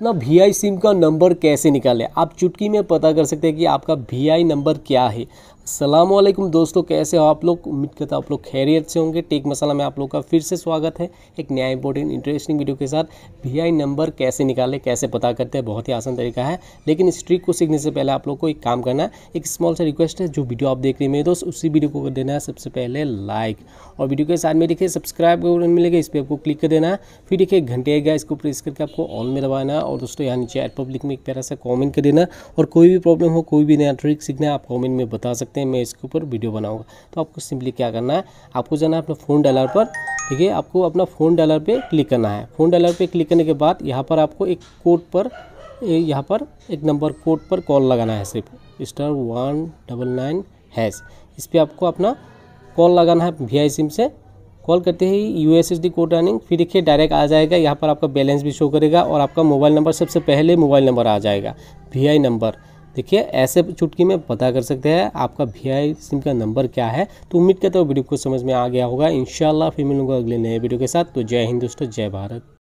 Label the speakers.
Speaker 1: अपना V I SIM का number कैसे निकालें आप चुटकी में पता कर सकते हैं कि आपका वी आई नंबर क्या है सलामकुम दोस्तों कैसे हो आप लोग उम्मीद करता आप लोग खैरियत से होंगे टेक मसाला में आप लोग का फिर से स्वागत है एक नया इंपॉर्टेंट इंटरेस्टिंग वीडियो के साथ वी नंबर कैसे निकाले कैसे पता करते हैं बहुत ही आसान तरीका है लेकिन इस ट्रिक को सीखने से पहले आप लोग को एक काम करना है एक स्मॉल सा रिक्वेस्ट है जो वीडियो आप देख रहे हैं मेरे दोस्त उसी वीडियो को कर देना है सबसे पहले लाइक और वीडियो के साथ में देखिए सब्सक्राइब का बटन मिलेगा इस पर आपको क्लिक कर देना है फिर देखिए घंटे आएगा इसको प्रेस करके आपको ऑन में लगाना है और दोस्तों यहाँ नीचे एट पब्लिक में एक पैरा सा कॉमेंट कर देना और कोई भी प्रॉब्लम हो कोई भी नया ट्रिक सीखना है आप कॉमेंट में बता सकते हैं सकते हैं मैं इसके ऊपर वीडियो बनाऊंगा तो आपको सिंपली क्या करना है आपको जाना है अपने फ़ोन डायलर पर ठीक है आपको अपना फ़ोन डायलर पर क्लिक करना है फ़ोन डायलर पर क्लिक करने के बाद यहाँ पर आपको एक कोड पर यहाँ पर एक नंबर कोड पर कॉल लगाना है सिर्फ star one double nine hash इस पर आपको अपना कॉल लगाना है वी सिम से कॉल करते ही U S S D code running फिर देखिए डायरेक्ट आ जाएगा यहाँ पर आपका बैलेंस भी शो करेगा और आपका मोबाइल नंबर सबसे पहले मोबाइल नंबर आ जाएगा वी आई नंबर देखिए ऐसे चुटकी में पता कर सकते हैं आपका वी सिम का नंबर क्या है तो उम्मीद करता हूँ वीडियो को समझ में आ गया होगा इन फिर मिलूंगा अगले नए वीडियो के साथ तो जय हिंद दोस्तों जय भारत